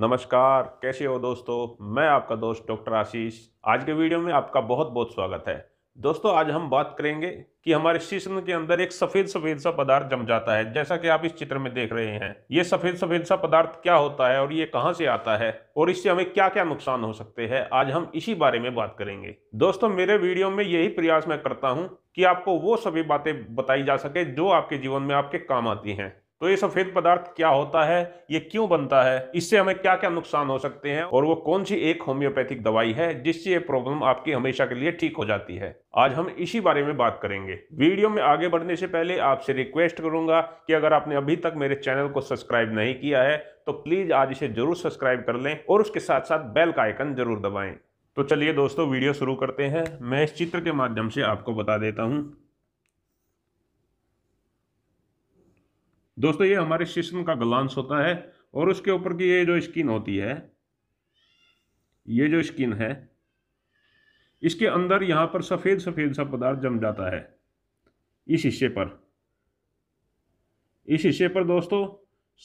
नमस्कार कैसे हो दोस्तों मैं आपका दोस्त डॉक्टर आशीष आज के वीडियो में आपका बहुत बहुत स्वागत है दोस्तों आज हम बात करेंगे कि हमारे शिश्न के अंदर एक सफ़ेद सफ़ेद सा पदार्थ जम जाता है जैसा कि आप इस चित्र में देख रहे हैं ये सफ़ेद सफ़ेद सा पदार्थ क्या होता है और ये कहाँ से आता है और इससे हमें क्या क्या नुकसान हो सकते हैं आज हम इसी बारे में बात करेंगे दोस्तों मेरे वीडियो में यही प्रयास मैं करता हूँ कि आपको वो सभी बातें बताई जा सके जो आपके जीवन में आपके काम आती हैं तो ये सफेद पदार्थ क्या होता है ये क्यों बनता है इससे हमें क्या क्या नुकसान हो सकते हैं और वो कौन सी एक होम्योपैथिक दवाई है जिससे ये प्रॉब्लम आपकी हमेशा के लिए ठीक हो जाती है आज हम इसी बारे में बात करेंगे वीडियो में आगे बढ़ने से पहले आपसे रिक्वेस्ट करूंगा कि अगर आपने अभी तक मेरे चैनल को सब्सक्राइब नहीं किया है तो प्लीज आज इसे जरूर सब्सक्राइब कर लें और उसके साथ साथ बेल का आइकन जरूर दबाएं तो चलिए दोस्तों वीडियो शुरू करते हैं मैं इस चित्र के माध्यम से आपको बता देता हूँ दोस्तों ये हमारे सिस्टम का ग्लांस होता है और उसके ऊपर की ये जो स्किन होती है ये जो स्किन है इसके अंदर यहाँ पर सफ़ेद सफ़ेद सा पदार्थ जम जाता है इस हिस्से पर इस हिस्से पर दोस्तों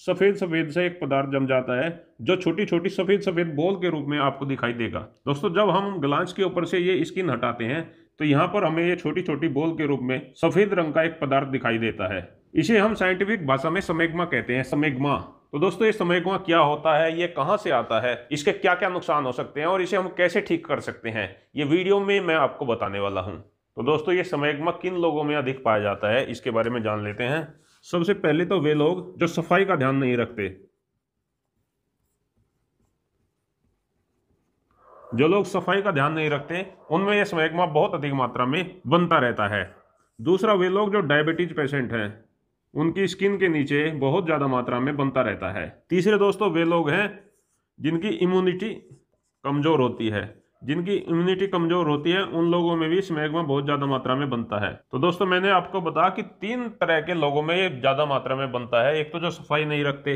सफ़ेद सफ़ेद सा एक पदार्थ जम जाता है जो छोटी छोटी सफ़ेद सफ़ेद बोल के रूप में आपको दिखाई देगा दोस्तों जब हम ग्लांस के ऊपर से ये स्किन हटाते हैं तो यहाँ पर हमें ये छोटी छोटी बोल के रूप में सफ़ेद रंग का एक पदार्थ दिखाई देता है इसे हम साइंटिफिक भाषा में समेगमा कहते हैं समेग्मा तो दोस्तों ये समेग्मा क्या होता है ये कहाँ से आता है इसके क्या क्या नुकसान हो सकते हैं और इसे हम कैसे ठीक कर सकते हैं ये वीडियो में मैं आपको बताने वाला हूँ तो दोस्तों ये समेग्मा किन लोगों में अधिक पाया जाता है इसके बारे में जान लेते हैं सबसे पहले तो वे लोग जो सफाई का ध्यान नहीं रखते जो लोग सफाई का ध्यान नहीं रखते उनमें यह समेगमा बहुत अधिक मात्रा में बनता रहता है दूसरा वे लोग जो डायबिटीज पेशेंट हैं उनकी स्किन के नीचे बहुत ज़्यादा मात्रा में बनता रहता है तीसरे दोस्तों वे लोग हैं जिनकी इम्यूनिटी कमज़ोर होती है जिनकी इम्यूनिटी कमज़ोर होती है उन लोगों में भी स्मैग्मा बहुत ज़्यादा मात्रा में बनता है तो दोस्तों मैंने आपको बताया कि तीन तरह के लोगों में ये ज़्यादा मात्रा में बनता है एक तो जो सफाई नहीं रखते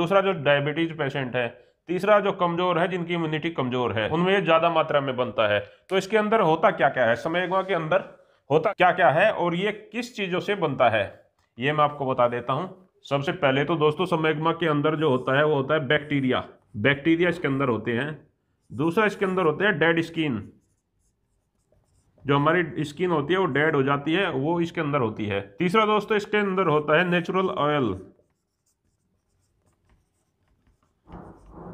दूसरा जो डायबिटीज पेशेंट है तीसरा जो कमज़ोर है जिनकी इम्यूनिटी कमज़ोर है उनमें ये ज़्यादा मात्रा में बनता है तो इसके अंदर होता क्या क्या है स्मैग्मा के अंदर होता क्या क्या है और ये किस चीज़ों से बनता है ये मैं आपको बता देता हूँ सबसे पहले तो दोस्तों समेग्मा के अंदर जो होता है वो होता है बैक्टीरिया बैक्टीरिया इसके अंदर होते हैं दूसरा इसके अंदर होते हैं डेड स्किन जो हमारी स्किन होती है वो डेड हो जाती है वो इसके अंदर होती है तीसरा दोस्तों इसके अंदर होता है नेचुरल ऑयल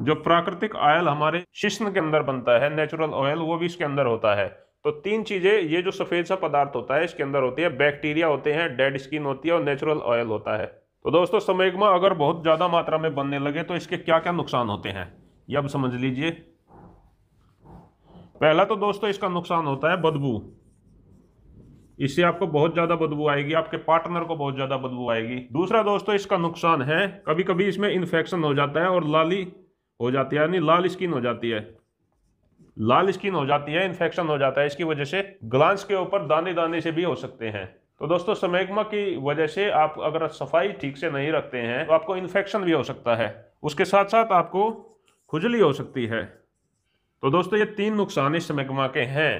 जो प्राकृतिक ऑयल हमारे शिश्न के अंदर बनता है नेचुरल ऑयल वो भी इसके अंदर होता है तो तीन चीज़ें ये जो सफ़ेद सा पदार्थ होता है इसके अंदर होती है बैक्टीरिया होते हैं डेड स्किन होती है और नेचुरल ऑयल होता है तो दोस्तों समेगमा अगर बहुत ज़्यादा मात्रा में बनने लगे तो इसके क्या क्या नुकसान होते हैं ये अब समझ लीजिए पहला तो दोस्तों इसका नुकसान होता है बदबू इससे आपको बहुत ज़्यादा बदबू आएगी आपके पार्टनर को बहुत ज़्यादा बदबू आएगी दूसरा दोस्तों इसका नुकसान है कभी कभी इसमें इन्फेक्शन हो जाता है और लाली हो जाती है यानी लाल स्किन हो जाती है लाल स्किन हो जाती है इन्फेक्शन हो जाता है इसकी वजह से ग्लांस के ऊपर दाने दाने से भी हो सकते हैं तो दोस्तों समेगमा की वजह से आप अगर सफाई ठीक से नहीं रखते हैं तो आपको इन्फेक्शन भी हो सकता है उसके साथ साथ आपको खुजली हो सकती है तो दोस्तों ये तीन नुकसान इस समेगमा के हैं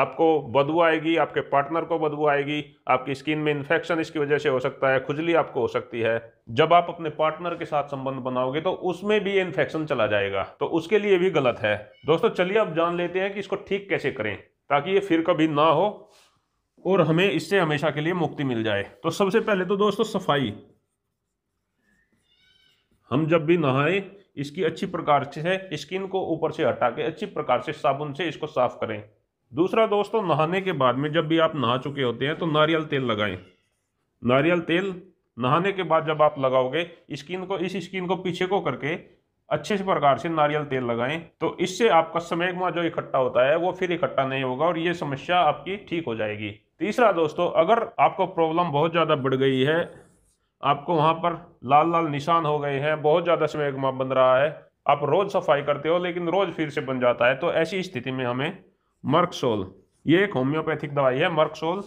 आपको बदबू आएगी आपके पार्टनर को बदबू आएगी आपकी स्किन में इन्फेक्शन इसकी वजह से हो सकता है खुजली आपको हो सकती है जब आप अपने पार्टनर के साथ संबंध बनाओगे तो उसमें भी ये इन्फेक्शन चला जाएगा तो उसके लिए भी गलत है दोस्तों चलिए आप जान लेते हैं कि इसको ठीक कैसे करें ताकि ये फिर कभी ना हो और हमें इससे हमेशा के लिए मुक्ति मिल जाए तो सबसे पहले तो दोस्तों सफाई हम जब भी नहाएं इसकी अच्छी प्रकार से स्किन को ऊपर से हटा के अच्छी प्रकार से साबुन से इसको साफ करें दूसरा दोस्तों नहाने के बाद में जब भी आप नहा चुके होते हैं तो नारियल तेल लगाएं नारियल तेल नहाने के बाद जब आप लगाओगे स्किन को इस स्किन को पीछे को करके अच्छे से प्रकार से नारियल तेल लगाएं तो इससे आपका समेगमा जो इकट्ठा होता है वो फिर इकट्ठा नहीं होगा और ये समस्या आपकी ठीक हो जाएगी तीसरा दोस्तों अगर आपको प्रॉब्लम बहुत ज़्यादा बढ़ गई है आपको वहाँ पर लाल लाल निशान हो गए हैं बहुत ज़्यादा समेगमा बन रहा है आप रोज़ सफाई करते हो लेकिन रोज़ फिर से बन जाता है तो ऐसी स्थिति में हमें मर्कसोल ये एक होम्योपैथिक दवाई है मर्कसोल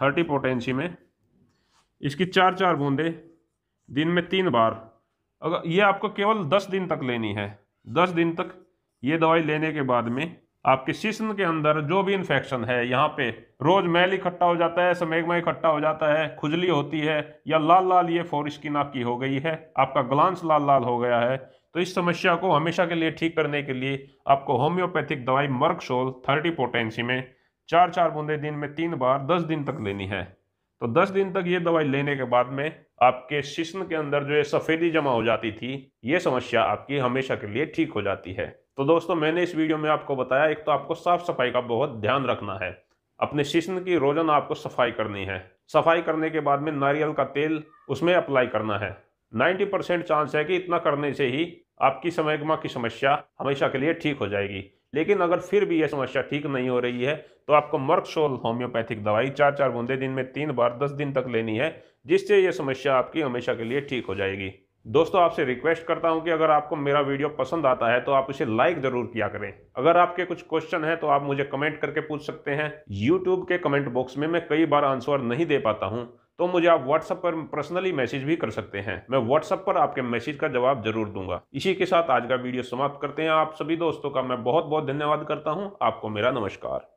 थर्टी पोटेंसी में इसकी चार चार बूंदे दिन में तीन बार अगर ये आपको केवल दस दिन तक लेनी है दस दिन तक ये दवाई लेने के बाद में आपके सिस्न के अंदर जो भी इन्फेक्शन है यहाँ पे रोज मैल इकट्ठा हो जाता है समेगमा इकट्ठा हो जाता है खुजली होती है या लाल लाल ये फोर स्किन आपकी हो गई है आपका ग्लांस लाल लाल हो गया है तो इस समस्या को हमेशा के लिए ठीक करने के लिए आपको होम्योपैथिक दवाई मर्कशोल थर्टी पोटेंसी में चार चार बूंदे दिन में तीन बार दस दिन तक लेनी है तो दस दिन तक ये दवाई लेने के बाद में आपके शिश्न के अंदर जो ये सफ़ेदी जमा हो जाती थी ये समस्या आपकी हमेशा के लिए ठीक हो जाती है तो दोस्तों मैंने इस वीडियो में आपको बताया एक तो आपको साफ सफाई का बहुत ध्यान रखना है अपने शिश्न की रोजाना आपको सफाई करनी है सफाई करने के बाद में नारियल का तेल उसमें अप्लाई करना है 90 परसेंट चांस है कि इतना करने से ही आपकी समयगमा की समस्या हमेशा के लिए ठीक हो जाएगी लेकिन अगर फिर भी यह समस्या ठीक नहीं हो रही है तो आपको मर्कशोल होम्योपैथिक दवाई चार चार बूंदे दिन में तीन बार दस दिन तक लेनी है जिससे यह समस्या आपकी हमेशा के लिए ठीक हो जाएगी दोस्तों आपसे रिक्वेस्ट करता हूं कि अगर आपको मेरा वीडियो पसंद आता है तो आप उसे लाइक ज़रूर किया करें अगर आपके कुछ क्वेश्चन हैं तो आप मुझे कमेंट करके पूछ सकते हैं यूट्यूब के कमेंट बॉक्स में मैं कई बार आंसर नहीं दे पाता हूँ तो मुझे आप व्हाट्सएप पर पर्सनली मैसेज भी कर सकते हैं मैं व्हाट्सएप पर आपके मैसेज का जवाब जरूर दूंगा इसी के साथ आज का वीडियो समाप्त करते हैं आप सभी दोस्तों का मैं बहुत बहुत धन्यवाद करता हूँ आपको मेरा नमस्कार